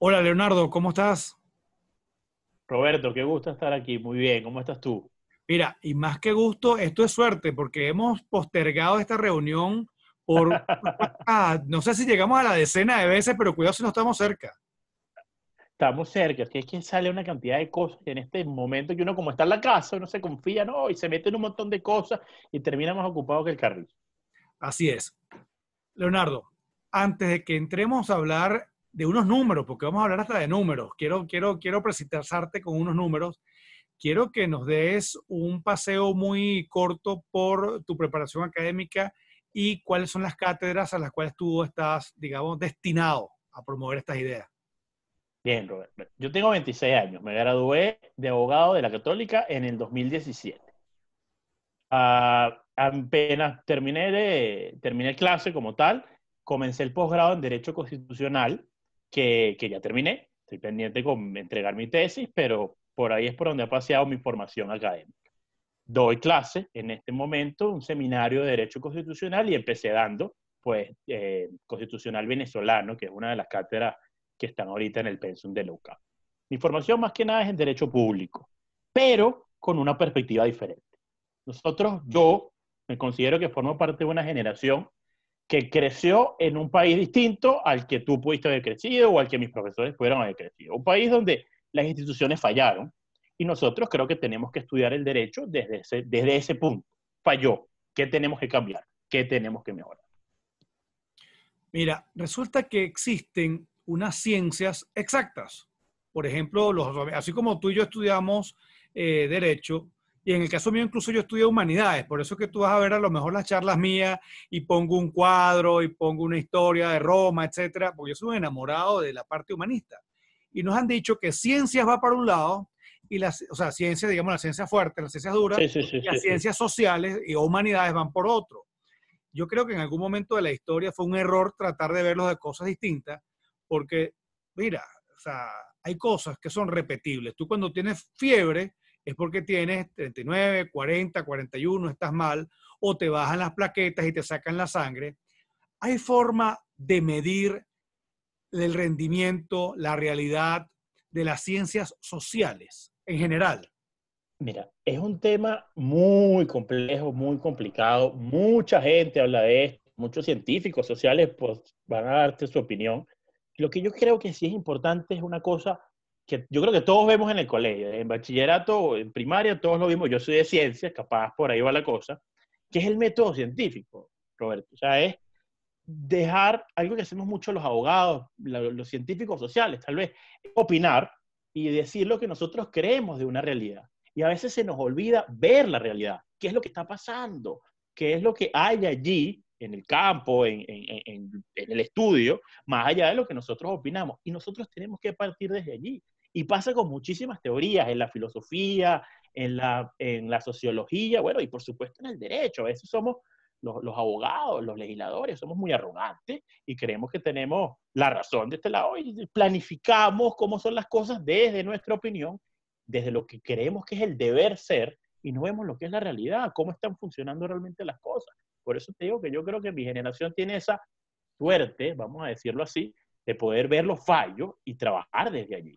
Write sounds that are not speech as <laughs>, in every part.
Hola Leonardo, ¿cómo estás? Roberto, qué gusto estar aquí. Muy bien, ¿cómo estás tú? Mira, y más que gusto, esto es suerte porque hemos postergado esta reunión por, <laughs> ah, no sé si llegamos a la decena de veces, pero cuidado si no estamos cerca. Estamos cerca, es que, es que sale una cantidad de cosas en este momento que uno como está en la casa, uno se confía, no, y se mete en un montón de cosas y termina más ocupado que el carril. Así es. Leonardo, antes de que entremos a hablar de unos números, porque vamos a hablar hasta de números. Quiero, quiero, quiero presentarte con unos números. Quiero que nos des un paseo muy corto por tu preparación académica y cuáles son las cátedras a las cuales tú estás, digamos, destinado a promover estas ideas. Bien, Robert. Yo tengo 26 años. Me gradué de abogado de la Católica en el 2017. Ah, apenas terminé, de, terminé clase como tal, comencé el posgrado en Derecho Constitucional que, que ya terminé. Estoy pendiente con entregar mi tesis, pero por ahí es por donde ha paseado mi formación académica. Doy clase, en este momento, un seminario de Derecho Constitucional y empecé dando, pues, eh, Constitucional Venezolano, que es una de las cátedras que están ahorita en el pensum de Luca Mi formación más que nada es en Derecho Público, pero con una perspectiva diferente. Nosotros, yo me considero que formo parte de una generación que creció en un país distinto al que tú pudiste haber crecido o al que mis profesores pudieron haber crecido. Un país donde las instituciones fallaron y nosotros creo que tenemos que estudiar el derecho desde ese, desde ese punto. Falló. ¿Qué tenemos que cambiar? ¿Qué tenemos que mejorar? Mira, resulta que existen unas ciencias exactas. Por ejemplo, los, así como tú y yo estudiamos eh, derecho, y en el caso mío, incluso yo estudié humanidades, por eso que tú vas a ver a lo mejor las charlas mías y pongo un cuadro y pongo una historia de Roma, etcétera, porque yo soy un enamorado de la parte humanista. Y nos han dicho que ciencias va para un lado y las, o sea, ciencias, digamos, las ciencias fuertes, las ciencias duras, y las ciencias sociales y humanidades van por otro. Yo creo que en algún momento de la historia fue un error tratar de verlos de cosas distintas, porque, mira, o sea, hay cosas que son repetibles. Tú cuando tienes fiebre, es porque tienes 39, 40, 41, estás mal, o te bajan las plaquetas y te sacan la sangre. Hay forma de medir el rendimiento, la realidad de las ciencias sociales en general. Mira, es un tema muy complejo, muy complicado. Mucha gente habla de esto, muchos científicos sociales pues, van a darte su opinión. Lo que yo creo que sí es importante es una cosa que yo creo que todos vemos en el colegio, en bachillerato, en primaria, todos lo vimos, yo soy de ciencias, capaz por ahí va la cosa, que es el método científico, Roberto. O sea, es dejar algo que hacemos mucho los abogados, los científicos sociales, tal vez, opinar y decir lo que nosotros creemos de una realidad. Y a veces se nos olvida ver la realidad, qué es lo que está pasando, qué es lo que hay allí en el campo, en, en, el estudio, más allá de lo que nosotros opinamos. Y nosotros tenemos que partir desde allí. Y pasa con muchísimas teorías, en la filosofía, en la, en la sociología, bueno, y por supuesto en el derecho. A veces somos los, los, abogados, los legisladores, somos muy arrogantes y creemos que tenemos la razón de este lado y planificamos cómo son las cosas desde nuestra opinión, desde lo que creemos que es el deber ser y no vemos lo que es la realidad, cómo están funcionando realmente las cosas. Por eso te digo que yo creo que mi generación tiene esa suerte, vamos a decirlo así, de poder ver los fallos y trabajar desde allí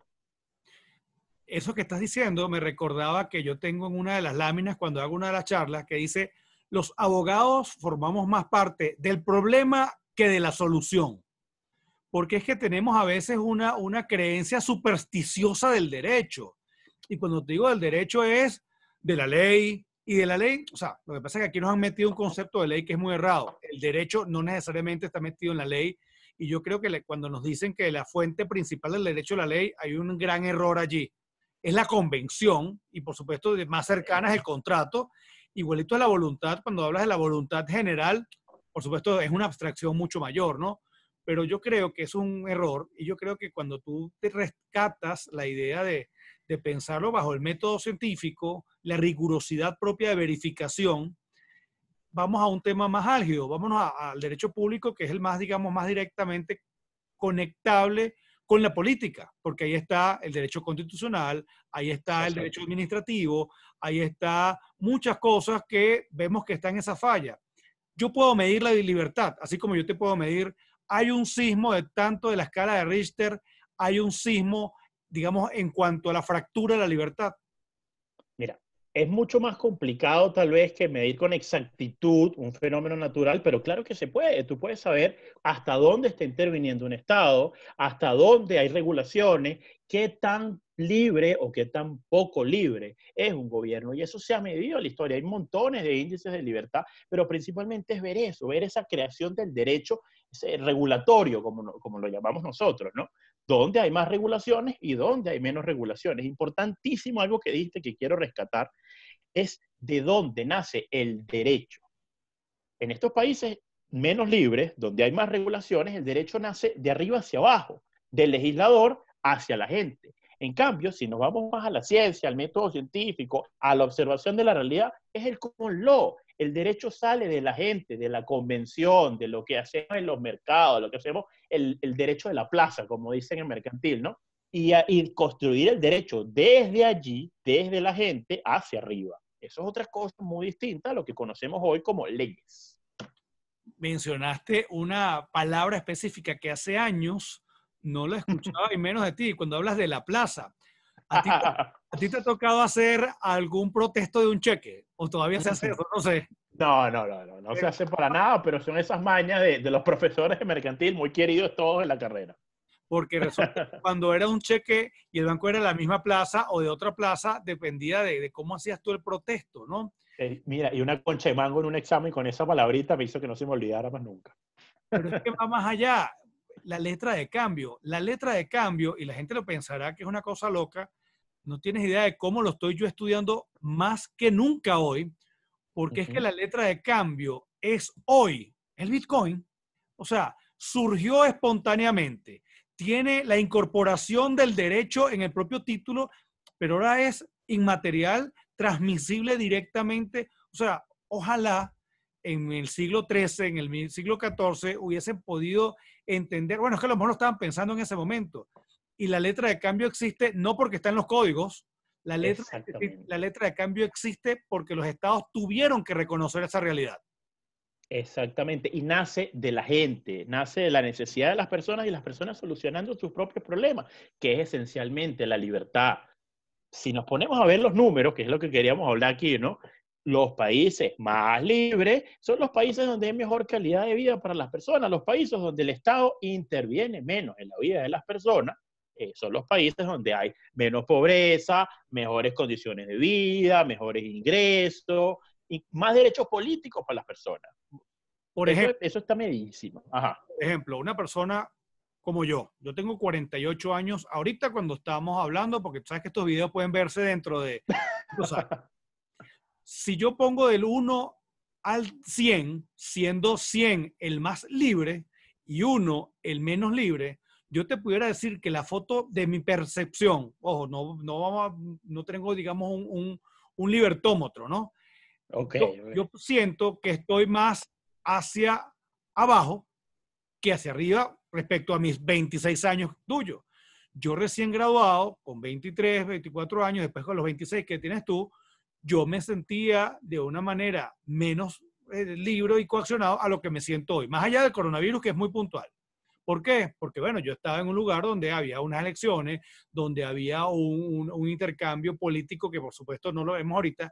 eso que estás diciendo me recordaba que yo tengo en una de las láminas cuando hago una de las charlas que dice, los abogados formamos más parte del problema que de la solución. Porque es que tenemos a veces una, una creencia supersticiosa del derecho. Y cuando te digo del derecho es de la ley y de la ley, o sea, lo que pasa es que aquí nos han metido un concepto de ley que es muy errado. El derecho no necesariamente está metido en la ley y yo creo que cuando nos dicen que la fuente principal del derecho es la ley, hay un gran error allí es la convención y por supuesto más cercana es el contrato. Igualito a la voluntad, cuando hablas de la voluntad general, por supuesto es una abstracción mucho mayor, ¿no? Pero yo creo que es un error y yo creo que cuando tú te rescatas la idea de, pensarlo bajo el método científico, la rigurosidad propia de verificación, vamos a un tema más álgido, vámonos al derecho público que es el más, digamos, más directamente conectable con la política, porque ahí está el derecho constitucional, ahí está el derecho administrativo, ahí está muchas cosas que vemos que están en esa falla. Yo puedo medir la libertad, así como yo te puedo medir, hay un sismo de tanto de la escala de Richter, hay un sismo, digamos, en cuanto a la fractura de la libertad es mucho más complicado tal vez que medir con exactitud un fenómeno natural, pero claro que se puede. Tú puedes saber hasta dónde está interviniendo un Estado, hasta dónde hay regulaciones, qué tan libre o qué tan poco libre es un gobierno. Y eso se ha medido en la historia. Hay montones de índices de libertad, pero principalmente es ver eso, ver esa creación del derecho regulatorio, como, como lo llamamos nosotros, ¿no? dónde hay más regulaciones y dónde hay menos regulaciones. Importantísimo algo que diste que quiero rescatar es de dónde nace el derecho. En estos países menos libres, donde hay más regulaciones, el derecho nace de arriba hacia abajo, del legislador hacia la gente. En cambio, si nos vamos más a la ciencia, al método científico, a la observación de la realidad, es el common law, el derecho sale de la gente, de la convención, de lo que hacemos en los mercados, lo que hacemos, el, derecho de la plaza, como dicen en mercantil, ¿no? Y, y, construir el derecho desde allí, desde la gente, hacia arriba. Eso es otra cosa muy distinta a lo que conocemos hoy como leyes. Mencionaste una palabra específica que hace años no la escuchaba y menos de ti, cuando hablas de la plaza. ¿A ti, te ha tocado hacer algún protesto de un cheque? ¿O todavía se hace No sé. No, no, no, no, se hace para nada, pero son esas mañas de, los profesores de mercantil muy queridos todos en la carrera. Porque resulta que <laughs> cuando era un cheque y el banco era de la misma plaza o de otra plaza, dependía de, cómo hacías tú el protesto, ¿no? Eh, mira, y una concha de mango en un examen con esa palabrita me hizo que no se me olvidara más nunca. Pero es que va más allá. La letra de cambio. La letra de cambio, y la gente lo pensará que es una cosa loca, no tienes idea de cómo lo estoy yo estudiando más que nunca hoy, porque es que la letra de cambio es hoy el Bitcoin. O sea, surgió espontáneamente, tiene la incorporación del derecho en el propio título, pero ahora es inmaterial, transmisible directamente. O sea, ojalá en el siglo XIII, en el siglo XIV, hubiesen podido entender, bueno, es que a lo mejor estaban pensando en ese momento, y la letra de cambio existe no porque está en los códigos, la letra, la letra de cambio existe porque los estados tuvieron que reconocer esa realidad. Exactamente, y nace de la gente, nace de la necesidad de las personas y las personas solucionando sus propios problemas, que es esencialmente la libertad. Si nos ponemos a ver los números, que es lo que queríamos hablar aquí, ¿no? Los países más libres son los países donde hay mejor calidad de vida para las personas, los países donde el Estado interviene menos en la vida de las personas eh, son los países donde hay menos pobreza, mejores condiciones de vida, mejores ingresos y más derechos políticos para las personas. Por ejemplo, eso, está medísimo. ejemplo, una persona como yo, yo tengo 48 años ahorita cuando estamos hablando, porque sabes que estos videos pueden verse dentro de... <laughs> si yo pongo del 1 al 100, siendo 100 el más libre y 1 el menos libre, yo te pudiera decir que la foto de mi percepción, ojo, no, no, no tengo, digamos, un, un, libertómetro, ¿no? Okay, yo, siento que estoy más hacia abajo que hacia arriba respecto a mis 26 años tuyos. Yo recién graduado, con 23, 24 años, después con los 26 que tienes tú, yo me sentía de una manera menos eh, libre y coaccionado a lo que me siento hoy, más allá del coronavirus que es muy puntual. ¿Por qué? Porque, bueno, yo estaba en un lugar donde había unas elecciones, donde había un, intercambio político que por supuesto no lo vemos ahorita.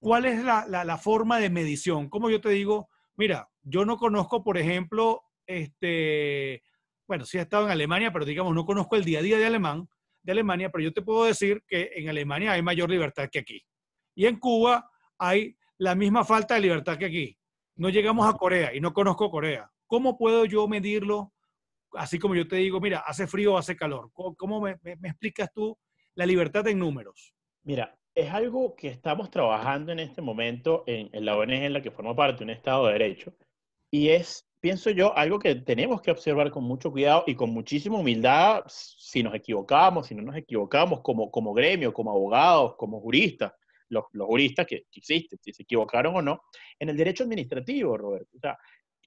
¿Cuál es la, forma de medición? Como yo te digo, mira, yo no conozco, por ejemplo, este, bueno, sí he estado en Alemania, pero digamos, no conozco el día a día de alemán, de Alemania, pero yo te puedo decir que en Alemania hay mayor libertad que aquí. Y en Cuba hay la misma falta de libertad que aquí. No llegamos a Corea y no conozco Corea. ¿Cómo puedo yo medirlo así como yo te digo, mira, hace frío o hace calor. ¿Cómo, me, explicas tú la libertad en números? Mira, es algo que estamos trabajando en este momento en, la ONG en la que formo parte, un Estado de Derecho, y es, pienso yo, algo que tenemos que observar con mucho cuidado y con muchísima humildad si nos equivocamos, si no nos equivocamos como, como gremio, como abogados, como juristas, los, los juristas que, que, existen, si se equivocaron o no, en el derecho administrativo, Roberto. O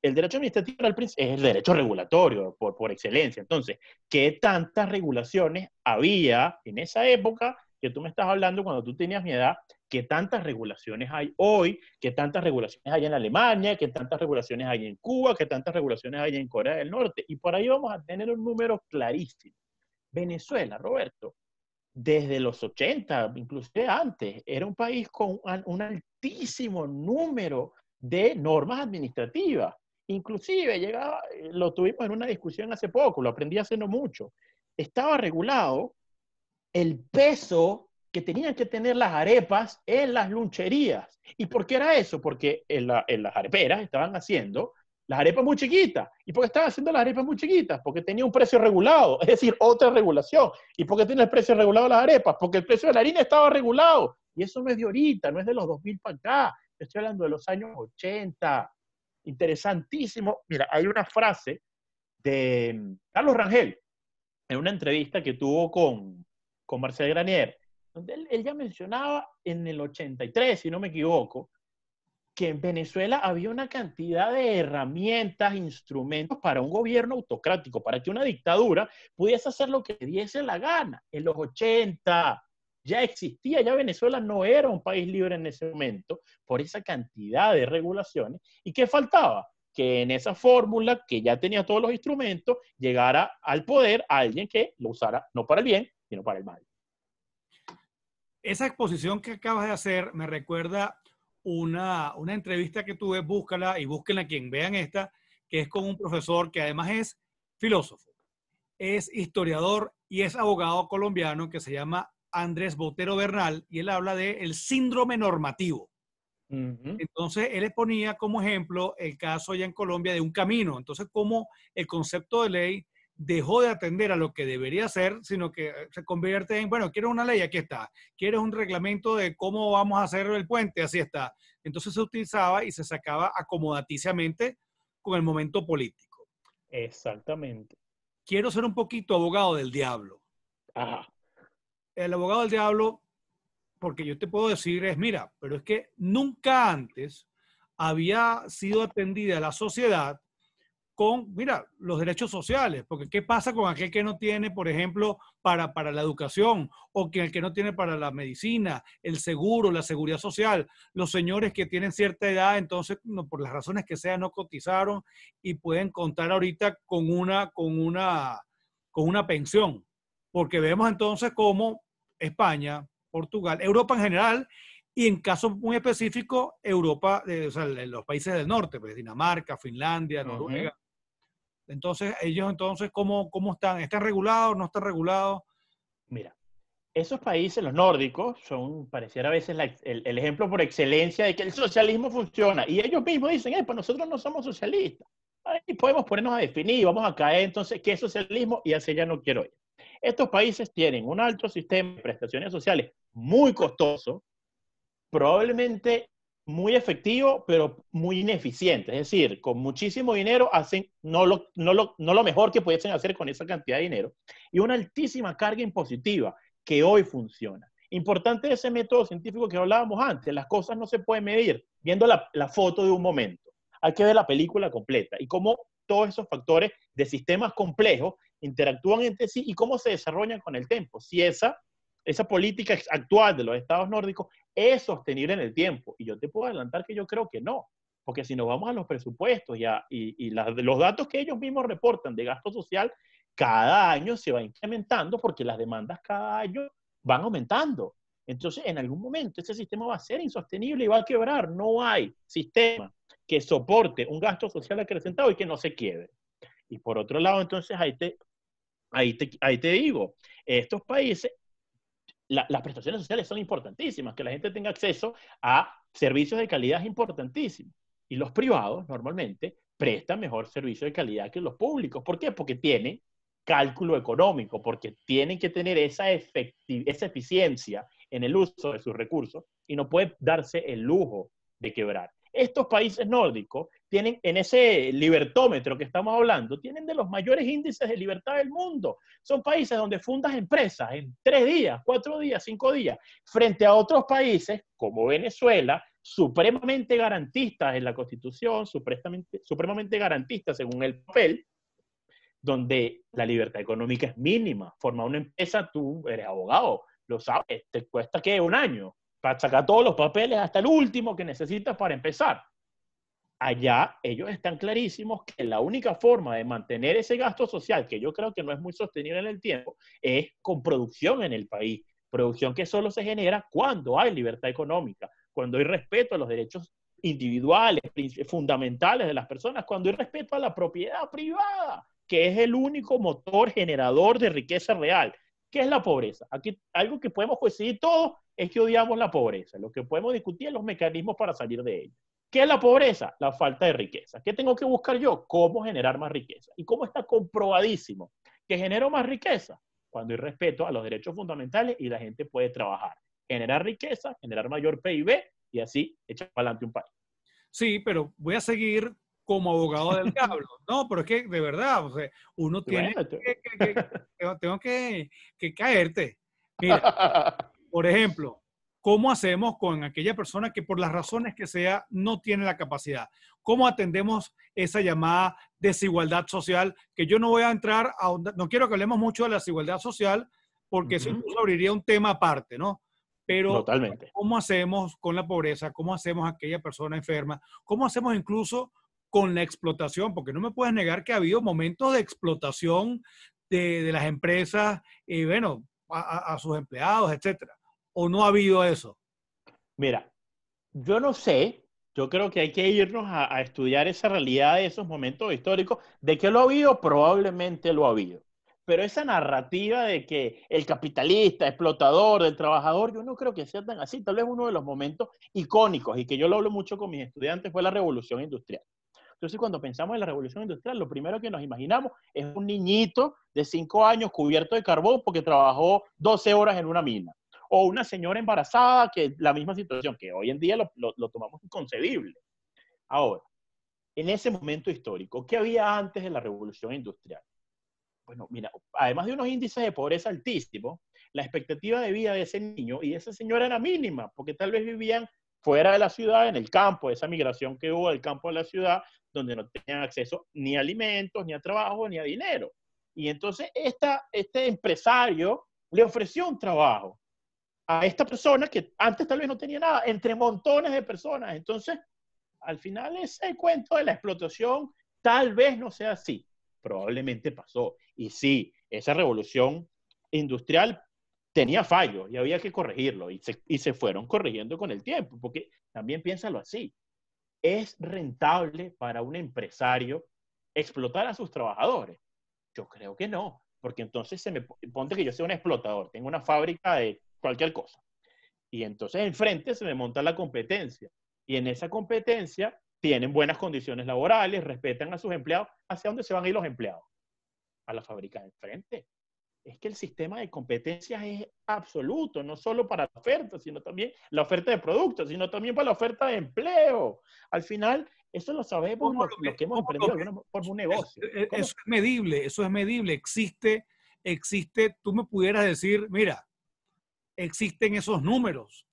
el derecho administrativo al es el derecho regulatorio por, por excelencia. Entonces, ¿qué tantas regulaciones había en esa época que tú me estás hablando cuando tú tenías mi edad? ¿Qué tantas regulaciones hay hoy? ¿Qué tantas regulaciones hay en Alemania? ¿Qué tantas regulaciones hay en Cuba? ¿Qué tantas regulaciones hay en Corea del Norte? Y por ahí vamos a tener un número clarísimo. Venezuela, Roberto, desde los 80, inclusive antes, era un país con un altísimo número de normas administrativas. Inclusive llegaba, eh, lo tuvimos en una discusión hace poco, lo aprendí hace no mucho. Estaba regulado el peso que tenían que tener las arepas en las luncherías. ¿Y por qué era eso? Porque en, las areperas estaban haciendo las arepas muy chiquitas. ¿Y por qué estaban haciendo las arepas muy chiquitas? Porque tenía un precio regulado, <laughs> es decir, otra regulación. ¿Y por qué tiene el precio regulado las arepas? Porque el precio de la harina estaba regulado. Y eso no es de ahorita, no es de los 2000 para acá. Estoy hablando de los años 80, interesantísimo. Mira, hay una frase de mm, Carlos Rangel en una entrevista que tuvo con, con Marcel Granier, donde él, ya mencionaba en el 83, si no me equivoco, que en Venezuela había una cantidad de herramientas, instrumentos para un gobierno autocrático, para que una dictadura pudiese hacer lo que diese la gana. En los 80, ya existía, ya Venezuela no era un país libre en ese momento por esa cantidad de regulaciones. ¿Y qué faltaba? Que en esa fórmula, que ya tenía todos los instrumentos, llegara al poder alguien que lo usara no para el bien, sino para el mal. Esa exposición que acabas de hacer me recuerda una, una entrevista que tuve, búscala y búsquenla quien vean esta, que es con un profesor que además es filósofo, es historiador y es abogado colombiano que se llama Andrés Botero Bernal y él habla de el síndrome normativo. Entonces, él exponía ponía como ejemplo el caso ya en Colombia de un camino. Entonces, cómo el concepto de ley dejó de atender a lo que debería ser, sino que eh, se convierte en, bueno, quiero una ley, aquí está. Quiero un reglamento de cómo vamos a hacer el puente, así está. Entonces se utilizaba y se sacaba acomodaticiamente con el momento político. Exactamente. Quiero ser un poquito abogado del diablo. Ajá el abogado del diablo, porque yo te puedo decir es, mira, pero es que nunca antes había sido atendida la sociedad con, mira, los derechos sociales, porque ¿qué pasa con aquel que no tiene, por ejemplo, para, para la educación o que el que no tiene para la medicina, el seguro, la seguridad social? Los señores que tienen cierta edad, entonces, por las razones que sean, no cotizaron y pueden contar ahorita con una, con una, con una pensión, porque vemos entonces cómo España, Portugal, Europa en general, y en caso muy específico, Europa, o sea, los países del norte, pues, Dinamarca, Finlandia, Noruega. Entonces, ellos entonces, ¿cómo, ¿cómo están? ¿Están regulados? ¿No están regulados? Mira, esos países, los nórdicos, son, pareciera a veces, el, ejemplo por excelencia de que el socialismo funciona. Y ellos mismos dicen, eh, pues nosotros no somos socialistas. Ahí podemos ponernos a definir, vamos a caer entonces, ¿qué es socialismo? Y hacia ya no quiero ir. Estos países tienen un alto sistema de prestaciones sociales muy costoso, probablemente muy efectivo, pero muy ineficiente. Es decir, con muchísimo dinero hacen no lo, lo, mejor que pudiesen hacer con esa cantidad de dinero y una altísima carga impositiva que hoy funciona. Importante ese método científico que hablábamos antes, las cosas no se pueden medir viendo la, foto de un momento. Hay que ver la película completa y cómo todos esos factores de sistemas complejos interactúan entre sí y cómo se desarrollan con el tiempo. Si esa, esa política actual de los estados nórdicos es sostenible en el tiempo. Y yo te puedo adelantar que yo creo que no. Porque si nos vamos a los presupuestos y, y, los datos que ellos mismos reportan de gasto social, cada año se va incrementando porque las demandas cada año van aumentando. Entonces, en algún momento ese sistema va a ser insostenible y va a quebrar. No hay sistema que soporte un gasto social acrecentado y que no se quiebre. Y por otro lado, entonces, ahí te, ahí te, ahí te digo, estos países, las prestaciones sociales son importantísimas, que la gente tenga acceso a servicios de calidad es importantísimo. Y los privados, normalmente, prestan mejor servicio de calidad que los públicos. ¿Por qué? Porque tienen cálculo económico, porque tienen que tener esa, esa eficiencia en el uso de sus recursos y no puede darse el lujo de quebrar. Estos países nórdicos tienen en ese libertómetro que estamos hablando, tienen de los mayores índices de libertad del mundo. Son países donde fundas empresas en tres días, cuatro días, cinco días, frente a otros países como Venezuela, supremamente garantistas en la Constitución, supremamente, supremamente garantistas según el papel, donde la libertad económica es mínima. Forma una empresa, tú eres abogado, lo sabes, te cuesta que un año para sacar todos los papeles hasta el último que necesitas para empezar. Allá ellos están clarísimos que la única forma de mantener ese gasto social, que yo creo que no es muy sostenible en el tiempo, es con producción en el país. Producción que solo se genera cuando hay libertad económica, cuando hay respeto a los derechos individuales, fundamentales de las personas, cuando hay respeto a la propiedad privada, que es el único motor generador de riqueza real ¿Qué es la pobreza? Aquí algo que podemos coincidir todos es que odiamos la pobreza. Lo que podemos discutir es los mecanismos para salir de ella. ¿Qué es la pobreza? La falta de riqueza. ¿Qué tengo que buscar yo? ¿Cómo generar más riqueza? ¿Y cómo está comprobadísimo que genero más riqueza? Cuando hay respeto a los derechos fundamentales y la gente puede trabajar. Generar riqueza, generar mayor PIB y así echar para adelante un país. Sí, pero voy a seguir como abogado del diablo. <laughs> No, pero es que de verdad, o sea, uno tiene que, <laughs> tengo que, caerte. Mira, por ejemplo, ¿cómo hacemos con aquella persona que por las razones que sea no tiene la capacidad? ¿Cómo atendemos esa llamada desigualdad social? Que yo no voy a entrar a, no quiero que hablemos mucho de la desigualdad social, porque eso abriría un tema aparte, ¿no? Pero ¿cómo hacemos con la pobreza? ¿Cómo hacemos aquella persona enferma? ¿Cómo hacemos incluso con la explotación, porque no me puedes negar que ha habido momentos de explotación de, las empresas, y eh, bueno, a, sus empleados, etcétera. ¿O no ha habido eso? Mira, yo no sé, yo creo que hay que irnos a, estudiar esa realidad de esos momentos históricos. ¿De qué lo ha habido? Probablemente lo ha habido. Pero esa narrativa de que el capitalista, explotador, del trabajador, yo no creo que sea tan así. Tal vez uno de los momentos icónicos, y que yo lo hablo mucho con mis estudiantes, fue la revolución industrial. Entonces, cuando pensamos en la revolución industrial, lo primero que nos imaginamos es un niñito de 5 años cubierto de carbón porque trabajó 12 horas en una mina. O una señora embarazada, que es la misma situación, que hoy en día lo tomamos inconcebible. Ahora, en ese momento histórico, ¿qué había antes de la revolución industrial? Bueno, mira, además de unos índices de pobreza altísimos, la expectativa de vida de ese niño y de esa señora era mínima, porque tal vez vivían fuera de la ciudad, en el campo, esa migración que hubo del campo a la ciudad, donde no tenían acceso ni a alimentos, ni a trabajo, ni a dinero. Y entonces este empresario le ofreció un trabajo a esta persona que antes tal vez no tenía nada, entre montones de personas. Entonces, al final ese cuento de la explotación tal vez no sea así. Probablemente pasó. Y sí, esa revolución industrial tenía fallos y había que corregirlo y se, y se fueron corrigiendo con el tiempo, porque también piénsalo así, es rentable para un empresario explotar a sus trabajadores. Yo creo que no, porque entonces se me ponte que yo sea un explotador, tengo una fábrica de cualquier cosa. Y entonces enfrente se me monta la competencia. Y en esa competencia tienen buenas condiciones laborales, respetan a sus empleados. ¿Hacia dónde se van a ir los empleados? A la fábrica de enfrente es que el sistema de competencias es absoluto, no solo para la oferta, sino también la oferta de productos, sino también para la oferta de empleo. Al final, eso lo sabemos lo, que hemos aprendido por un negocio. Eso, es medible, eso es medible, existe, existe, tú me pudieras decir, mira, existen esos números.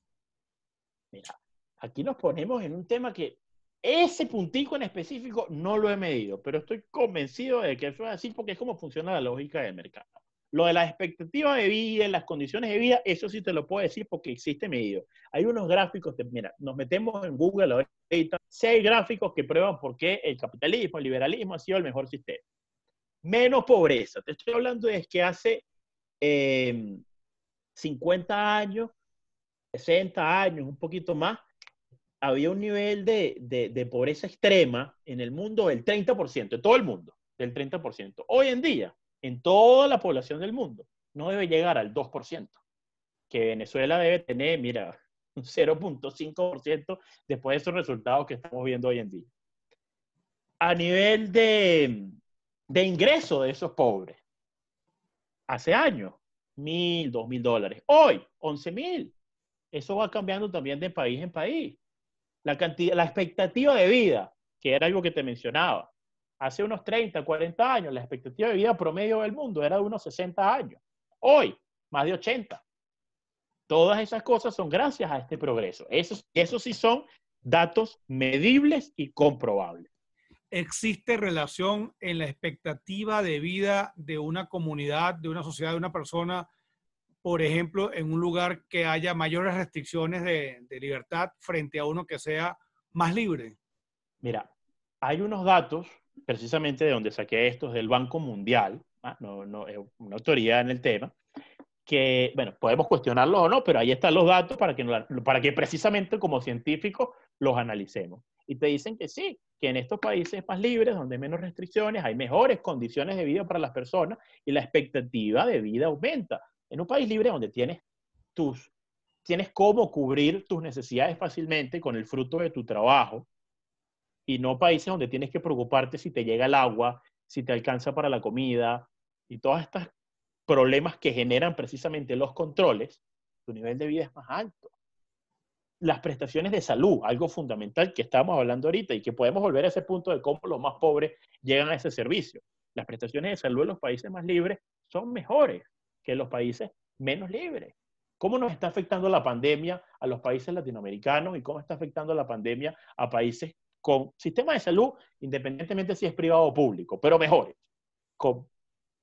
Mira, aquí nos ponemos en un tema que ese puntico en específico no lo he medido, pero estoy convencido de que eso es así porque es como funciona la lógica del mercado. Lo de las expectativas de vida, las condiciones de vida, eso sí te lo puedo decir porque existe medio. Hay unos gráficos, de, mira, nos metemos en Google ahorita, seis gráficos que prueban por qué el capitalismo, el liberalismo ha sido el mejor sistema. Menos pobreza. Te estoy hablando de que hace 50 em, años, 60 años, un poquito más, había un nivel de, de, pobreza extrema en el mundo del 30%, de todo el mundo, del 30%. Hoy en día, en toda la población del mundo no debe llegar al 2%, que Venezuela debe tener, mira, <laughs> un 0.5% después de esos resultados que estamos viendo hoy en día. A nivel de, de ingreso de esos pobres, hace años, mil, dos mil dólares. Hoy, once mil. Eso va cambiando también de país en país. La, cantidad, la expectativa de vida, que era algo que te mencionaba, Hace unos 30, 40 años, la expectativa de vida promedio del mundo era de unos 60 años. Hoy, más de 80. Todas esas cosas son gracias a este progreso. eso sí son datos medibles y comprobables. ¿Existe relación en la expectativa de vida de una comunidad, de una sociedad, de una persona, por ejemplo, en un lugar que haya mayores restricciones de libertad frente a uno que sea más libre? Mira, hay unos datos precisamente de donde saqué es del Banco Mundial, ¿ah? no, no, es una autoridad en el tema, que, bueno, podemos cuestionarlo o no, pero ahí están los datos para que, para que precisamente como científicos los analicemos. Y te dicen que sí, que en estos países más libres, donde hay menos restricciones, hay mejores condiciones de vida para las personas y la expectativa de vida aumenta. En un país libre donde tienes tus tienes cómo cubrir tus necesidades fácilmente con el fruto de tu trabajo, y no países donde tienes que preocuparte si te llega el agua, si te alcanza para la comida y todos estos problemas que generan precisamente los controles, tu nivel de vida es más alto. Las prestaciones de salud, algo fundamental que estábamos hablando ahorita y que podemos volver a ese punto de cómo los más pobres llegan a ese servicio. Las prestaciones de salud en los países más libres son mejores que en los países menos libres. ¿Cómo nos está afectando la pandemia a los países latinoamericanos y cómo está afectando la pandemia a países con sistema de salud, independientemente si es privado o público, pero mejores. Con,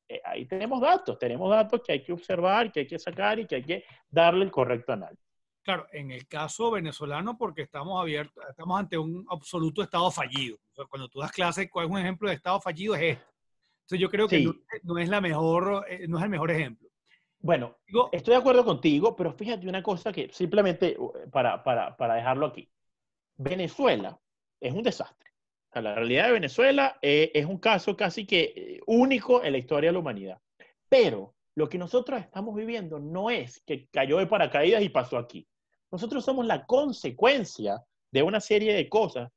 eh, ahí tenemos datos, tenemos datos que hay que observar, que hay que sacar y que hay que darle el correcto análisis. Claro, en el caso venezolano, porque estamos abiertos, estamos ante un absoluto estado fallido. cuando tú das clases, ¿cuál es un ejemplo de estado fallido? Es esto Entonces yo creo que no, es la mejor, eh, no es el mejor ejemplo. Bueno, estoy de acuerdo contigo, pero fíjate una cosa que simplemente eh, para, para, para dejarlo aquí. Venezuela es un desastre. la realidad de Venezuela eh, es un caso casi que eh, único en la historia de la humanidad. Pero lo que nosotros estamos viviendo no es que cayó de paracaídas y pasó aquí. Nosotros somos la consecuencia de una serie de cosas.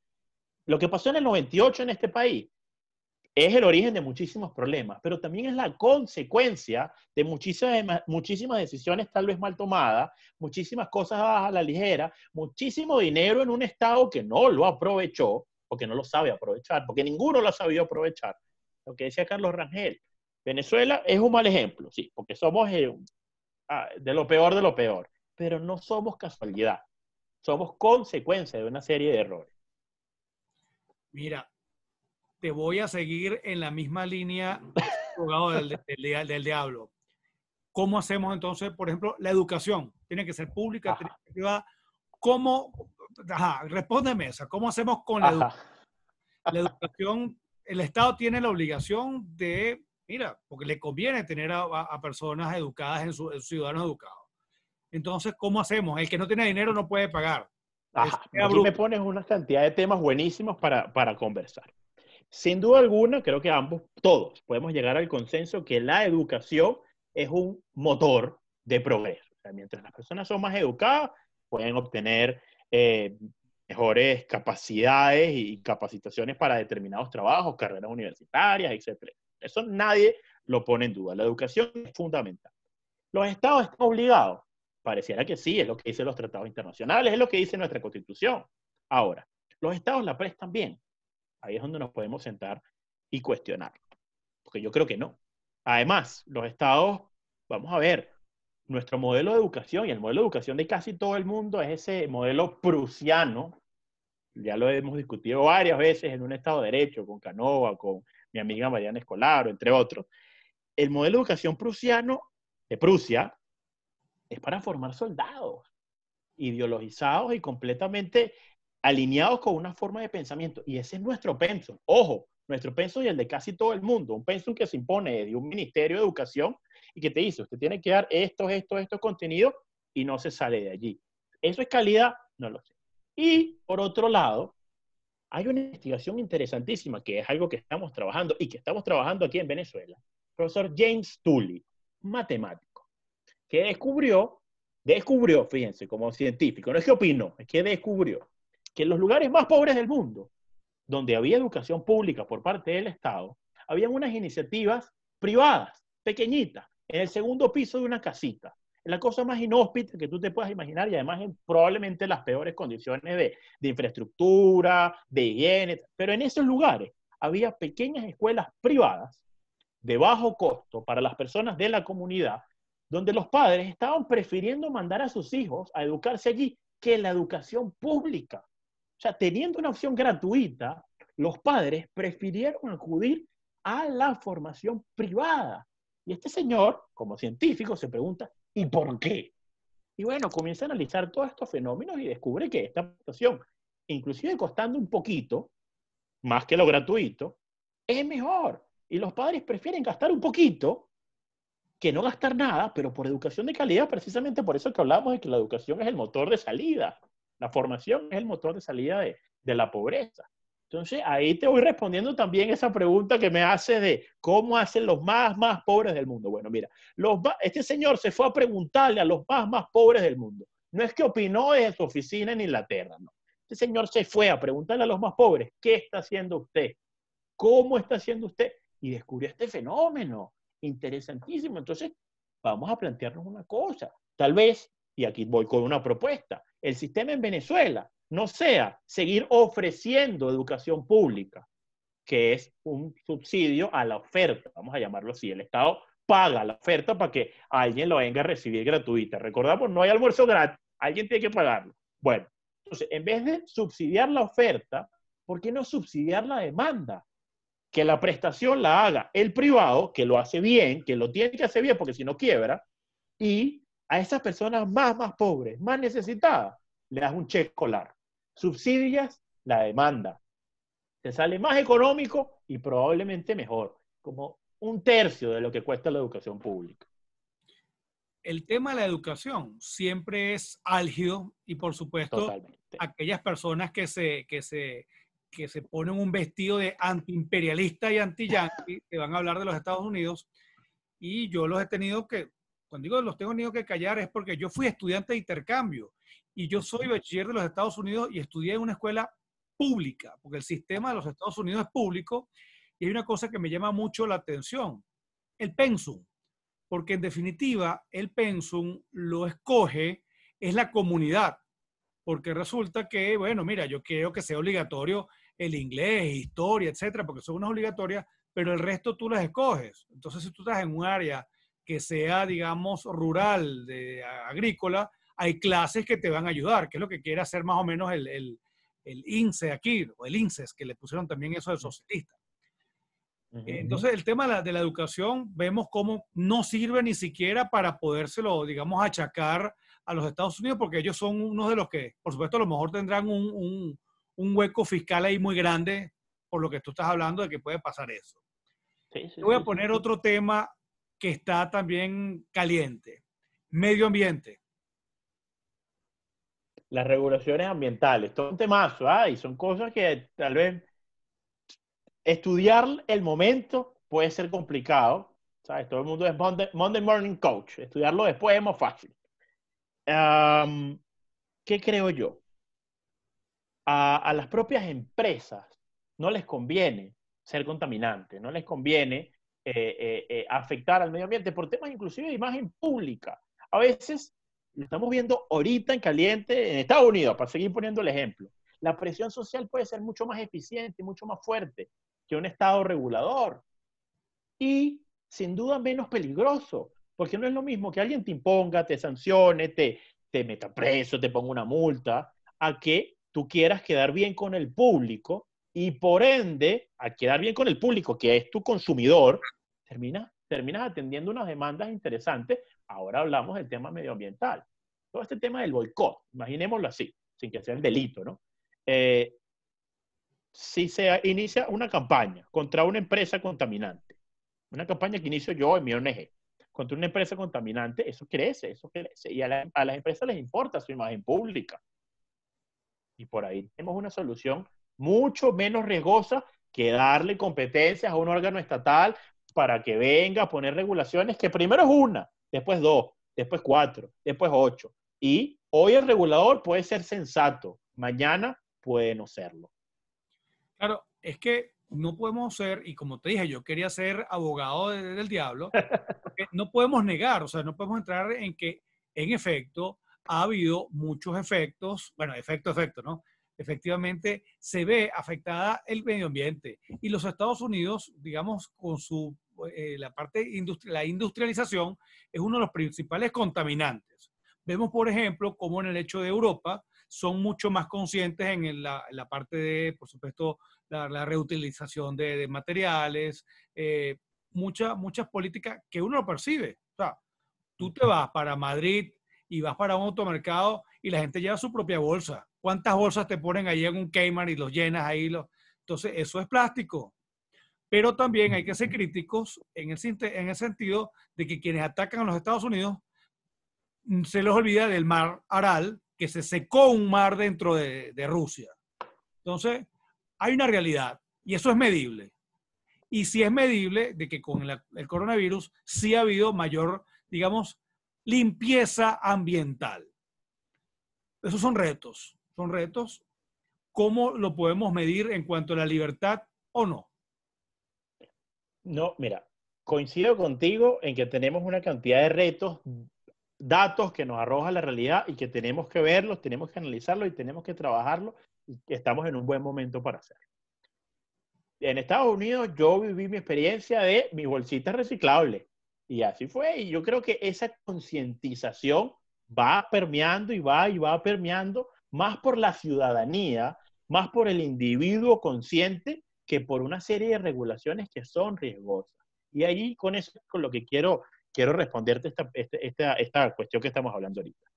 Lo que pasó en el 98 en este país es el origen de muchísimos problemas, pero también es la consecuencia de muchísimas, muchísimas decisiones tal vez mal tomadas, muchísimas cosas a la ligera, muchísimo dinero en un Estado que no lo aprovechó, porque no lo sabe aprovechar, porque ninguno lo ha sabido aprovechar. Lo que decía Carlos Rangel, Venezuela es un mal ejemplo, sí, porque somos ah, de lo peor de lo peor, pero no somos casualidad, somos consecuencia de una serie de errores. Mira, te voy a seguir en la misma línea abogado del, del, diablo. ¿Cómo hacemos entonces, por ejemplo, la educación? Tiene que ser pública, tiene que privada. ¿Cómo? Ajá, respóndeme esa. ¿Cómo hacemos con la educación? La educación, el Estado tiene la obligación de, mira, porque le conviene tener a, personas educadas, en su, ciudadanos educados. Entonces, ¿cómo hacemos? El que no tiene dinero no puede pagar. Ajá. me pones una cantidad de temas buenísimos para, para conversar. Sin duda alguna, creo que ambos, todos, podemos llegar al consenso que la educación es un motor de progreso. mientras las personas son más educadas, pueden obtener eh, mejores capacidades y capacitaciones para determinados trabajos, carreras universitarias, etc. Eso nadie lo pone en duda. La educación es fundamental. ¿Los estados están obligados? Pareciera que sí, es lo que dicen los tratados internacionales, es lo que dice nuestra constitución. Ahora, los estados la prestan bien. Ahí es donde nos podemos sentar y cuestionar. Porque yo creo que no. Además, los estados, vamos a ver, nuestro modelo de educación y el modelo de educación de casi todo el mundo es ese modelo prusiano. Ya lo hemos discutido varias veces en un estado de derecho, con Canova, con mi amiga Mariana Escolaro, entre otros. El modelo de educación prusiano de Prusia es para formar soldados ideologizados y completamente alineados con una forma de pensamiento. Y ese es nuestro pensum. Ojo, nuestro pensum y el de casi todo el mundo. Un pensum que se impone de un ministerio de educación y que te dice, usted tiene que dar estos, estos, estos contenidos y no se sale de allí. ¿Eso es calidad? No lo sé. Y por otro lado, hay una investigación interesantísima que es algo que estamos trabajando y que estamos trabajando aquí en Venezuela. profesor James Tully, matemático, que descubrió, descubrió, fíjense, como científico, no es que opino es que descubrió que en los lugares más pobres del mundo, donde había educación pública por parte del Estado, habían unas iniciativas privadas, pequeñitas, en el segundo piso de una casita. La cosa más inhóspita que tú te puedas imaginar y además en probablemente las peores condiciones de, de infraestructura, de higiene, pero en esos lugares había pequeñas escuelas privadas de bajo costo para las personas de la comunidad, donde los padres estaban prefiriendo mandar a sus hijos a educarse allí que la educación pública sea, teniendo una opción gratuita, los padres prefirieron acudir a la formación privada. Y este señor, como científico, se pregunta, ¿y por qué? Y bueno, comienza a analizar todos estos fenómenos y descubre que esta situación, inclusive costando un poquito, más que lo gratuito, es mejor. Y los padres prefieren gastar un poquito que no gastar nada, pero por educación de calidad, precisamente por eso que hablamos de que la educación es el motor de salida. La formación es el motor de salida de, la pobreza. Entonces, ahí te voy respondiendo también esa pregunta que me hace de cómo hacen los más, más pobres del mundo. Bueno, mira, este señor se fue a preguntarle a los más, más pobres del mundo. No es que opinó desde su oficina en Inglaterra, no. Este señor se fue a preguntarle a los más pobres, ¿qué está haciendo usted? ¿Cómo está haciendo usted? Y descubrió este fenómeno interesantísimo. Entonces, vamos a plantearnos una cosa. Tal vez, y aquí voy con una propuesta, el sistema en Venezuela no sea seguir ofreciendo educación pública, que es un subsidio a la oferta, vamos a llamarlo así, el Estado paga la oferta para que alguien lo venga a recibir gratuita. Recordamos, no hay almuerzo gratis, alguien tiene que pagarlo. Bueno, entonces, en vez de subsidiar la oferta, ¿por qué no subsidiar la demanda? Que la prestación la haga el privado, que lo hace bien, que lo tiene que hacer bien porque si no quiebra, y a esas personas más, más pobres, más necesitadas, le das un cheque escolar. Subsidias la demanda. Te sale más económico y probablemente mejor, como un tercio de lo que cuesta la educación pública. El tema de la educación siempre es álgido y por supuesto aquellas personas que se, que se, que se ponen un vestido de antiimperialista y anti-yankee, que van a hablar de los Estados Unidos, y yo los he tenido que cuando digo los tengo tenido que callar es porque yo fui estudiante de intercambio y yo soy bachiller de los Estados Unidos y estudié en una escuela pública, porque el sistema de los Estados Unidos es público y hay una cosa que me llama mucho la atención, el pensum, porque en definitiva el pensum lo escoge es la comunidad, porque resulta que, bueno, mira, yo quiero que sea obligatorio el inglés, historia, etcétera, porque son unas obligatorias, pero el resto tú las escoges. Entonces, si tú estás en un área que sea, digamos, rural, de, agrícola, hay clases que te van a ayudar, que es lo que quiere hacer más o menos el, el, el INSE aquí, o el INSES, que le pusieron también eso de socialista. Entonces, el tema de la, educación, vemos cómo no sirve ni siquiera para podérselo, digamos, achacar a los Estados Unidos, porque ellos son unos de los que, por supuesto, a lo mejor tendrán un, hueco fiscal ahí muy grande, por lo que tú estás hablando de que puede pasar eso. voy a poner otro tema que está también caliente. Medio ambiente. Las regulaciones ambientales, todo un temazo, ¿ah? y son cosas que tal vez estudiar el momento puede ser complicado, ¿sabes? Todo el mundo es Monday, Morning Coach, estudiarlo después es más fácil. ¿Qué creo yo? A, a las propias empresas no les conviene ser contaminantes, no les conviene eh, eh, eh, afectar al medio ambiente por temas inclusive de imagen pública. A veces lo estamos viendo ahorita en caliente en Estados Unidos, para seguir poniendo el ejemplo. La presión social puede ser mucho más eficiente, mucho más fuerte que un Estado regulador. Y sin duda menos peligroso, porque no es lo mismo que alguien te imponga, te sancione, te, te meta preso, te ponga una multa, a que tú quieras quedar bien con el público y por ende, al quedar bien con el público, que es tu consumidor, terminas, terminas atendiendo unas demandas interesantes. Ahora hablamos del tema medioambiental. Todo este tema del boicot, imaginémoslo así, sin que sea el delito, ¿no? Eh, si se inicia una campaña contra una empresa contaminante, una campaña que inicio yo en mi ONG, contra una empresa contaminante, eso crece, eso crece. Y a, a las empresas les importa su imagen pública. Y por ahí tenemos una solución mucho menos riesgosa que darle competencias a un órgano estatal para que venga a poner regulaciones que primero es una, después dos, después cuatro, después ocho. Y hoy el regulador puede ser sensato, mañana puede no serlo. Claro, es que no podemos ser, y como te dije, yo quería ser abogado del diablo, <laughs> eh, no podemos negar, o sea, no podemos entrar en que, en efecto, ha habido muchos efectos, bueno, efecto, efecto, ¿no? efectivamente se ve afectada el medio ambiente. Y los Estados Unidos, digamos, con su, eh, la parte, la industrialización es uno de los principales contaminantes. Vemos, por ejemplo, cómo en el hecho de Europa son mucho más conscientes en la, parte de, por supuesto, la, reutilización de, materiales, eh, muchas muchas políticas que uno percibe. O sea, tú te vas para Madrid y vas para un automercado y la gente lleva su propia bolsa ¿Cuántas bolsas te ponen ahí en un keimar y los llenas ahí? Los... Entonces, eso es plástico. Pero también hay que ser críticos en el, en el sentido de que quienes atacan a los Estados Unidos mm, se los olvida del mar Aral, que se secó un mar dentro de, Rusia. Entonces, hay una realidad y eso es medible. Y si es medible de que con el coronavirus sí ha habido mayor, digamos, limpieza ambiental. Esos son retos son retos. ¿Cómo lo podemos medir en cuanto a la libertad o no? No, mira, coincido contigo en que tenemos una cantidad de retos, datos que nos arroja la realidad y que tenemos que verlos, tenemos que analizarlos y tenemos que trabajarlos estamos en un buen momento para hacerlo. En Estados Unidos yo viví mi experiencia de mi bolsita reciclable. y así fue y yo creo que esa concientización va permeando y va y va permeando más por la ciudadanía, más por el individuo consciente que por una serie de regulaciones que son riesgosas. Y ahí con eso con lo que quiero, quiero responderte esta, este, esta cuestión que estamos hablando ahorita.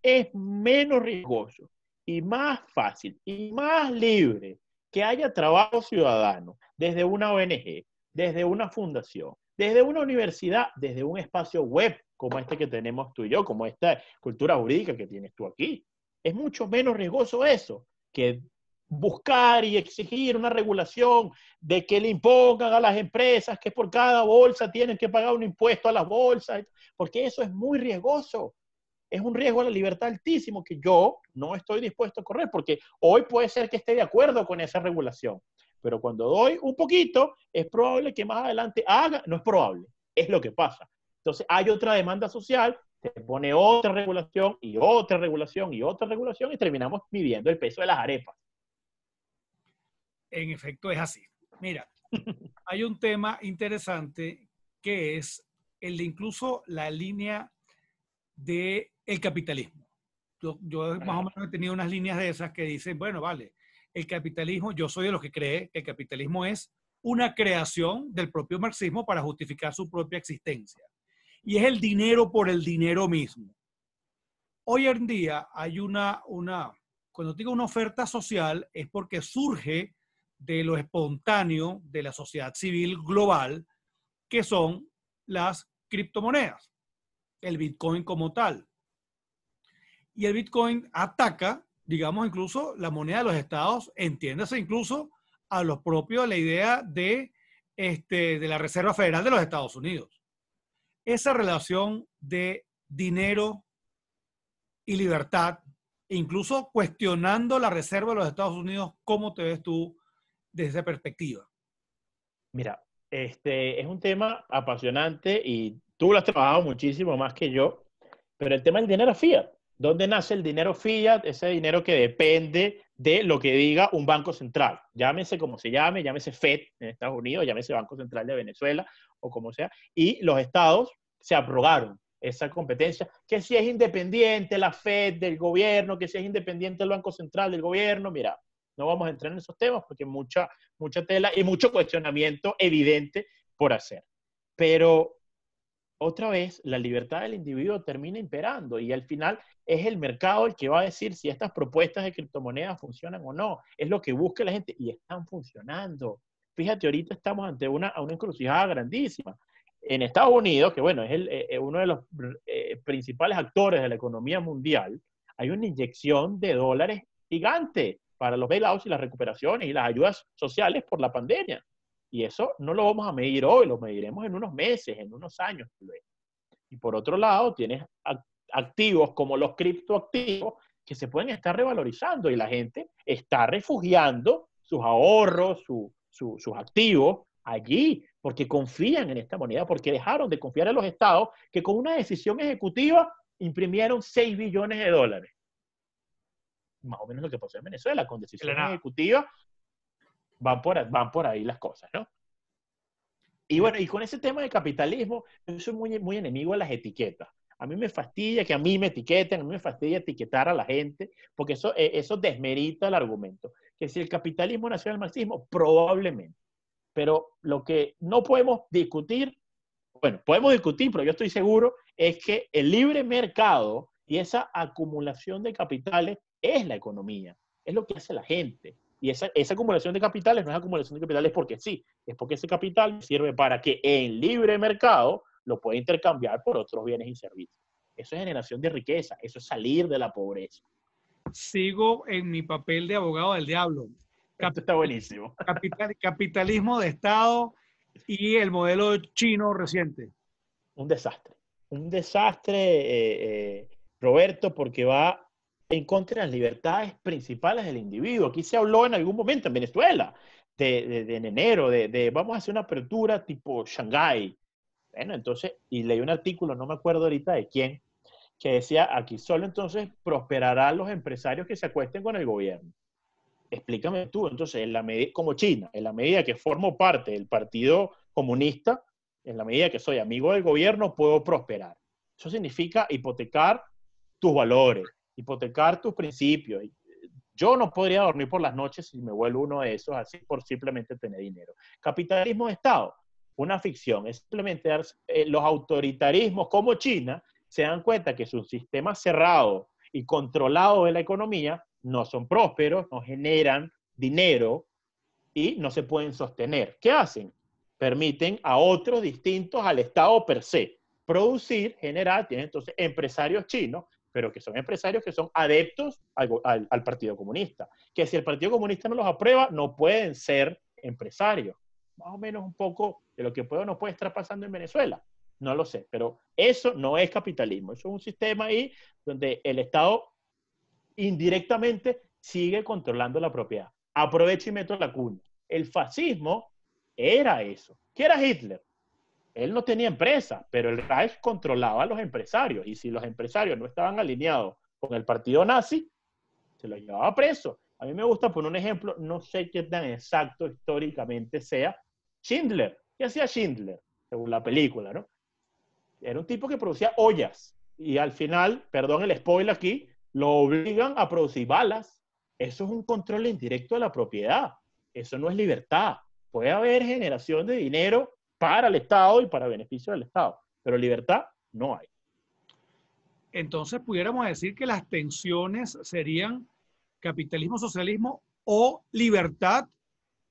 Es menos riesgoso y más fácil y más libre que haya trabajo ciudadano desde una ONG, desde una fundación, desde una universidad, desde un espacio web como este que tenemos tú y yo, como esta cultura jurídica que tienes tú aquí, es mucho menos riesgoso eso que buscar y exigir una regulación de que le impongan a las empresas que por cada bolsa tienen que pagar un impuesto a las bolsas, porque eso es muy riesgoso. Es un riesgo a la libertad altísimo que yo no estoy dispuesto a correr, porque hoy puede ser que esté de acuerdo con esa regulación, pero cuando doy un poquito, es probable que más adelante haga, no es probable, es lo que pasa. Entonces hay otra demanda social pone otra regulación y otra regulación y otra regulación y terminamos midiendo el peso de las arepas. En efecto, es así. Mira, <laughs> hay un tema interesante que es el de incluso la línea del el capitalismo. Yo, yo más o menos he tenido unas líneas de esas que dicen, bueno, vale, el capitalismo, yo soy de los que cree que el capitalismo es una creación del propio marxismo para justificar su propia existencia y es el dinero por el dinero mismo. Hoy en día hay una, una, cuando digo una oferta social, es porque surge de lo espontáneo de la sociedad civil global, que son las criptomonedas, el Bitcoin como tal. Y el Bitcoin ataca, digamos, incluso la moneda de los estados, entiéndase incluso a los propios la idea de, este, de la Reserva Federal de los Estados Unidos esa relación de dinero y libertad, e incluso cuestionando la reserva de los Estados Unidos, ¿cómo te ves tú desde esa perspectiva? Mira, este es un tema apasionante y tú lo has trabajado muchísimo más que yo, pero el tema del dinero fiat. ¿Dónde nace el dinero fiat? Ese dinero que depende de lo que diga un banco central. Llámese como se llame, llámese FED en Estados Unidos, llámese Banco Central de Venezuela o como sea. Y los estados se abrogaron esa competencia, que si es independiente la FED del gobierno, que si es independiente el Banco Central del gobierno, mira, no vamos a entrar en esos temas porque mucha, mucha tela y mucho cuestionamiento evidente por hacer. Pero otra vez la libertad del individuo termina imperando y al final es el mercado el que va a decir si estas propuestas de criptomonedas funcionan o no. Es lo que busca la gente y están funcionando. Fíjate, ahorita estamos ante una, una encrucijada grandísima. En Estados Unidos, que bueno, es eh, eh, uno de los eh, principales actores de la economía mundial, hay una inyección de dólares gigante para los bailouts y las recuperaciones y las ayudas sociales por la pandemia. Y eso no lo vamos a medir hoy, lo mediremos en unos meses, en unos años. Y por otro lado, tienes activos como los criptoactivos que se pueden estar revalorizando y la gente está refugiando sus ahorros, sus activos allí, porque confían en esta moneda, porque dejaron de confiar en los estados que con una decisión ejecutiva imprimieron 6 billones de dólares. Más o menos lo que pasó en Venezuela, con decisión ejecutiva Van por, van por ahí las cosas, ¿no? Y bueno, y con ese tema de capitalismo, yo soy muy, muy enemigo a las etiquetas. A mí me fastidia que a mí me etiqueten, a mí me fastidia etiquetar a la gente, porque eso, eh, eso desmerita el argumento. Que si el capitalismo nació del marxismo, probablemente. Pero lo que no podemos discutir, bueno, podemos discutir, pero yo estoy seguro, es que el libre mercado y esa acumulación de capitales es la economía, es lo que hace la gente. Y esa, acumulación de capitales no es acumulación de capitales porque sí, es porque ese capital sirve para que en libre mercado lo pueda intercambiar por otros bienes y servicios. Eso es generación de riqueza, eso es salir de la pobreza. Sigo en mi papel de abogado del diablo. está buenísimo. Capital, capitalismo de Estado y el modelo chino reciente. Un desastre. Un desastre, eh, eh, Roberto, porque va en contra de las libertades principales del individuo. Aquí se habló en algún momento en Venezuela, de, en enero, de, vamos a hacer una apertura tipo Shanghai. Bueno, entonces, y leí un artículo, no me acuerdo ahorita de quién, que decía, aquí solo entonces prosperarán los empresarios que se acuesten con el gobierno. Explícame tú, entonces, en la como China, en la medida que formo parte del Partido Comunista, en la medida que soy amigo del gobierno, puedo prosperar. Eso significa hipotecar tus valores, hipotecar tus principios. Eh, yo no podría dormir por las noches si me vuelvo uno de esos, así por simplemente tener dinero. Capitalismo de Estado, una ficción, es simplemente eh, los autoritarismos como China se dan cuenta que su sistema cerrado y controlado de la economía no son prósperos, no generan dinero y no se pueden sostener. ¿Qué hacen? Permiten a otros distintos al Estado per se producir, generar, tienen entonces empresarios chinos pero que son empresarios que son adeptos al, Partido Comunista. Que si el Partido Comunista no los aprueba, no pueden ser empresarios. Más o menos un poco de lo que puede o no puede estar pasando en Venezuela. No lo sé, pero eso no es capitalismo. Eso es un sistema ahí donde el Estado indirectamente sigue controlando la propiedad. Aprovecho y meto la cuña. El fascismo era eso. ¿Qué era Hitler? él no tenía empresa, pero el Reich controlaba a los empresarios y si los empresarios no estaban alineados con el partido nazi, se lo llevaba preso. A mí me gusta poner un ejemplo, no sé qué tan exacto históricamente sea, Schindler. ¿Qué hacía Schindler? Según la película, ¿no? Era un tipo que producía ollas y al final, perdón el spoiler aquí, lo obligan a producir balas. Eso es un control indirecto de la propiedad. Eso no es libertad. Puede haber generación de dinero para el Estado y para beneficio del Estado, pero libertad no hay. Entonces pudiéramos decir que las tensiones serían capitalismo, socialismo o libertad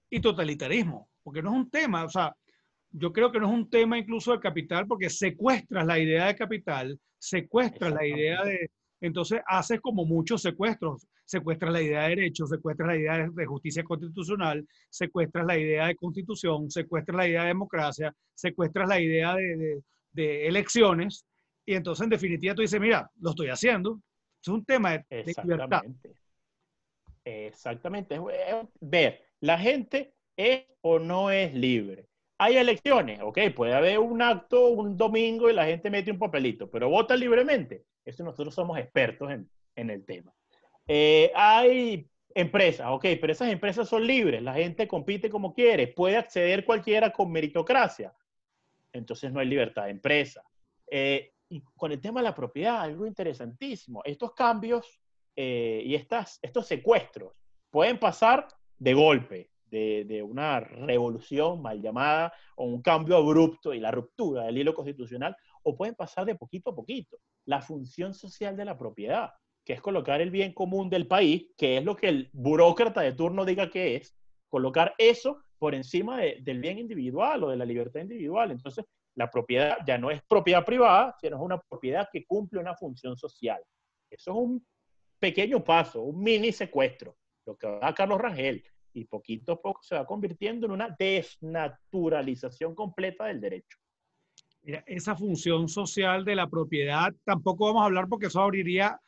y totalitarismo, porque no es un tema, o sea, yo creo que no es un tema incluso de capital, porque secuestras la idea de capital, secuestras la idea de, entonces haces como muchos secuestros secuestras la idea de derechos, secuestras la idea de justicia constitucional, secuestras la idea de constitución, secuestras la idea de democracia, secuestras la idea de, elecciones, y entonces en definitiva tú dices, mira, lo estoy haciendo. Es un tema de, libertad. Exactamente. Ver, la gente es o no es libre. Hay elecciones, ok, puede haber un acto un domingo y la gente mete un papelito, pero vota libremente. Eso nosotros somos expertos en, en el tema. Eh, hay empresas, ok, pero esas empresas son libres, la gente compite como quiere, puede acceder cualquiera con meritocracia. Entonces no hay libertad de empresa. Eh, y con el tema de la propiedad, algo interesantísimo, estos cambios eh, y estas, estos secuestros pueden pasar de golpe, de, de, una revolución mal llamada o un cambio abrupto y la ruptura del hilo constitucional, o pueden pasar de poquito a poquito. La función social de la propiedad que es colocar el bien común del país, que es lo que el burócrata de turno diga que es, colocar eso por encima del bien individual o de la libertad individual. Entonces, la propiedad ya no es propiedad privada, sino es una propiedad que cumple una función social. Eso es un pequeño paso, un mini secuestro, lo que va a Carlos Rangel. Y poquito a poco se va convirtiendo en una desnaturalización completa del derecho. esa función social de la propiedad, tampoco vamos a hablar porque eso abriría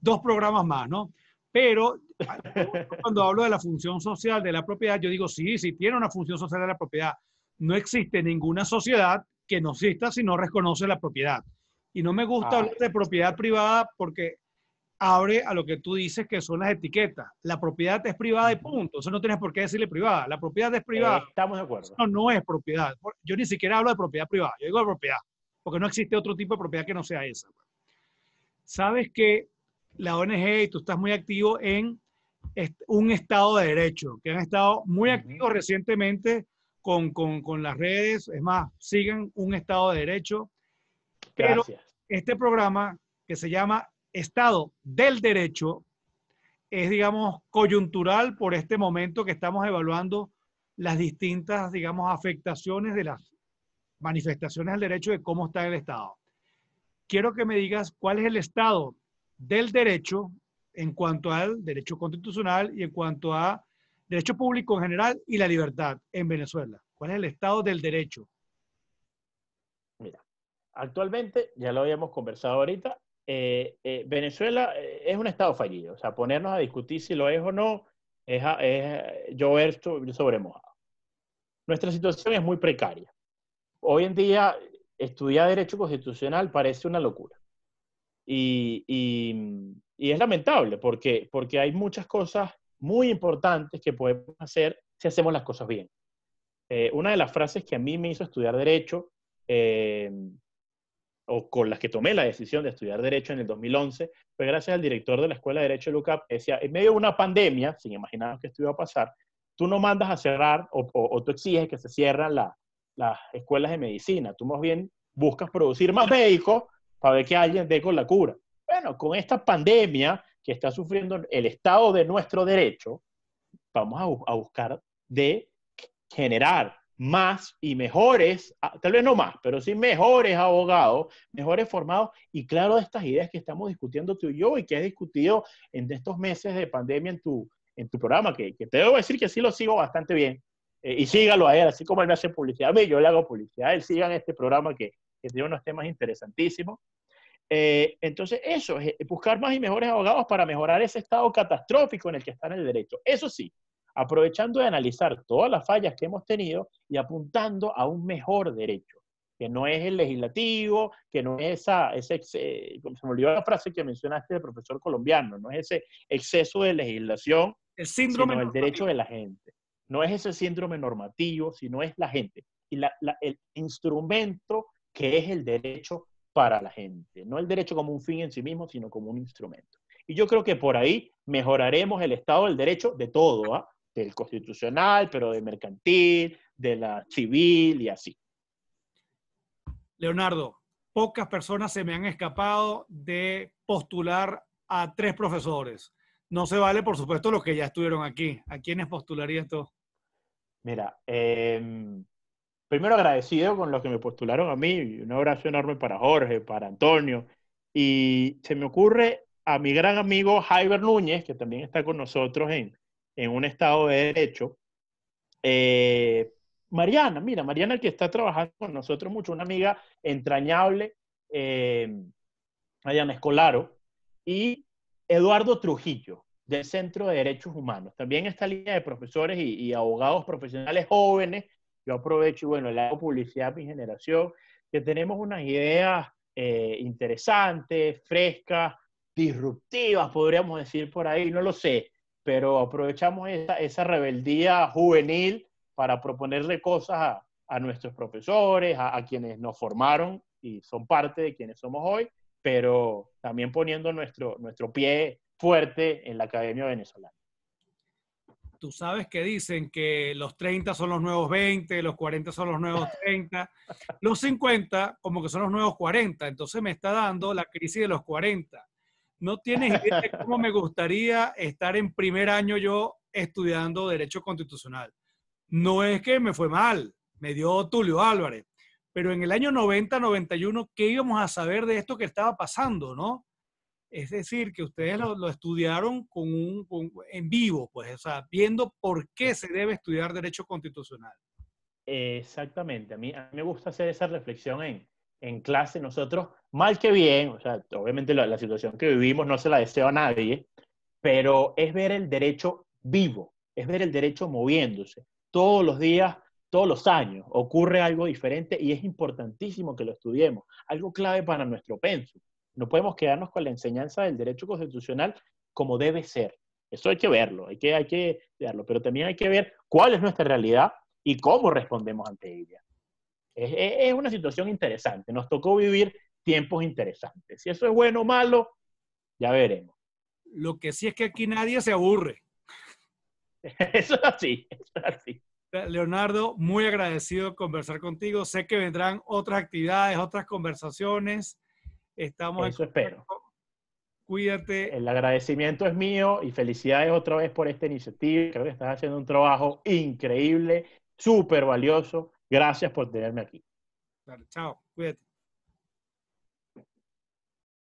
dos programas más, ¿no? Pero <laughs> cuando hablo de la función social de la propiedad, yo digo, sí, sí tiene una función social de la propiedad. No existe ninguna sociedad que no exista si no reconoce la propiedad. Y no me gusta ah. hablar de propiedad privada porque abre a lo que tú dices que son las etiquetas. La propiedad es privada y punto. Eso no tienes por qué decirle privada. La propiedad es privada. Eh, estamos de acuerdo. No, no es propiedad. Yo ni siquiera hablo de propiedad privada. Yo digo de propiedad. Porque no existe otro tipo de propiedad que no sea esa. Pues. Sabes que la ONG y tú estás muy activo en un Estado de Derecho, que han estado muy activos recientemente con, las redes, es más, siguen un Estado de Derecho. Pero este programa que se llama Estado del Derecho es, digamos, coyuntural por este momento que estamos evaluando las distintas, digamos, afectaciones de las manifestaciones al derecho de cómo está el Estado. Quiero que me digas cuál es el estado del derecho en cuanto al derecho constitucional y en cuanto a derecho público en general y la libertad en Venezuela? ¿Cuál es el estado del derecho? Mira, actualmente, ya lo habíamos conversado ahorita, eh, eh, Venezuela eh, es un estado fallido. O sea, ponernos a discutir si lo es o no es, es llover sobre Nuestra situación es muy precaria. Hoy en día, estudiar derecho constitucional parece una locura. Mm, y, es lamentable porque, porque hay muchas cosas muy importantes que podemos hacer si hacemos las cosas bien. Eh, una de las frases que a mí me hizo estudiar derecho, eh, o con las que tomé la decisión de estudiar derecho en el 2011, fue gracias al director de la Escuela de Derecho de Lucap, decía, en medio de una pandemia, sin imaginar que esto iba a pasar, tú no mandas a cerrar o, tú exiges que se cierran las escuelas de medicina, tú más bien buscas producir más médicos para ver que alguien dé con la cura. Bueno, con esta pandemia que está sufriendo el Estado de nuestro derecho, vamos a, buscar de generar más y mejores, ah, tal vez no más, pero sí mejores abogados, mejores formados y claro de estas ideas que estamos discutiendo tú y yo y que has discutido en estos meses de pandemia en tu, en tu programa, que, te debo decir que sí lo sigo bastante bien. Eh, y sígalo a él, así como él me hace publicidad a mí, yo le hago publicidad, él sigan este programa que, que tiene unos temas interesantísimos. Eh, entonces, eso, es buscar más y mejores abogados para mejorar ese estado catastrófico en el que está en el derecho. Eso sí, aprovechando de analizar todas las fallas que hemos tenido y apuntando a un mejor derecho, que no es el legislativo, que no es esa, ese, eh, se me olvidó la frase que mencionaste del profesor colombiano, no es ese exceso de legislación, el síndrome sino el derecho de la gente. No es ese síndrome normativo, sino es la gente. Y la, el instrumento que es el derecho para la gente. No el derecho como un fin en sí mismo, sino como un instrumento. Y yo creo que por ahí mejoraremos el estado del derecho de todo, ¿ah? del constitucional, pero de mercantil, de la civil y así. Leonardo, pocas personas se me han escapado de postular a tres profesores. No se vale, por supuesto, los que ya estuvieron aquí. ¿A quiénes postularía esto? Mira, em, primero agradecido con los que me postularon a mí, un abrazo enorme para Jorge, para Antonio, y se me ocurre a mi gran amigo Jaiber Núñez, que también está con nosotros en, un estado de derecho. Eh, Mariana, mira, Mariana que está trabajando con nosotros mucho, una amiga entrañable, eh, Mariana Escolaro, y Eduardo Trujillo, del Centro de Derechos Humanos. También esta línea de profesores y abogados profesionales jóvenes yo aprovecho y bueno, le hago publicidad a mi generación, que tenemos unas ideas eh, interesantes, frescas, disruptivas, podríamos decir por ahí, no lo sé, pero aprovechamos esa, rebeldía juvenil para proponerle cosas a, nuestros profesores, a, a, quienes nos formaron y son parte de quienes somos hoy, pero también poniendo nuestro, nuestro pie fuerte en la Academia Venezolana tú sabes que dicen que los 30 son los nuevos 20, los 40 son los nuevos 30, <laughs> los 50 como que son los nuevos 40, entonces me está dando la crisis de los 40. No tienes idea de cómo me gustaría estar en primer año yo estudiando Derecho Constitucional. No es que me fue mal, me dio Tulio Álvarez, pero en el año 90, 91, ¿qué íbamos a saber de esto que estaba pasando, no? Es decir, que ustedes lo, estudiaron en vivo, pues, o sea, viendo por qué se debe estudiar derecho constitucional. Exactamente, a mí, me gusta hacer esa reflexión en, clase. Nosotros, mal que bien, o sea, obviamente la, situación que vivimos no se la desea a nadie, pero es ver el derecho vivo, es ver el derecho moviéndose. Todos los días, todos los años ocurre algo diferente y es importantísimo que lo estudiemos. Algo clave para nuestro pensum. No podemos quedarnos con la enseñanza del derecho constitucional como debe ser. Eso hay que verlo, hay que, hay que verlo, pero también hay que ver cuál es nuestra realidad y cómo respondemos ante ella. Es, una situación interesante, nos tocó vivir tiempos interesantes. Si eso es bueno o malo, ya veremos. Lo que sí es que aquí nadie se aburre. <laughs> Eso es así, eso es así. Leonardo, muy agradecido conversar contigo. Sé que vendrán otras actividades, otras conversaciones. Estamos Eso espero. Cuídate. El agradecimiento es mío y felicidades otra vez por esta iniciativa. Creo que estás haciendo un trabajo increíble, súper valioso. Gracias por tenerme aquí. Dale, chao, cuídate.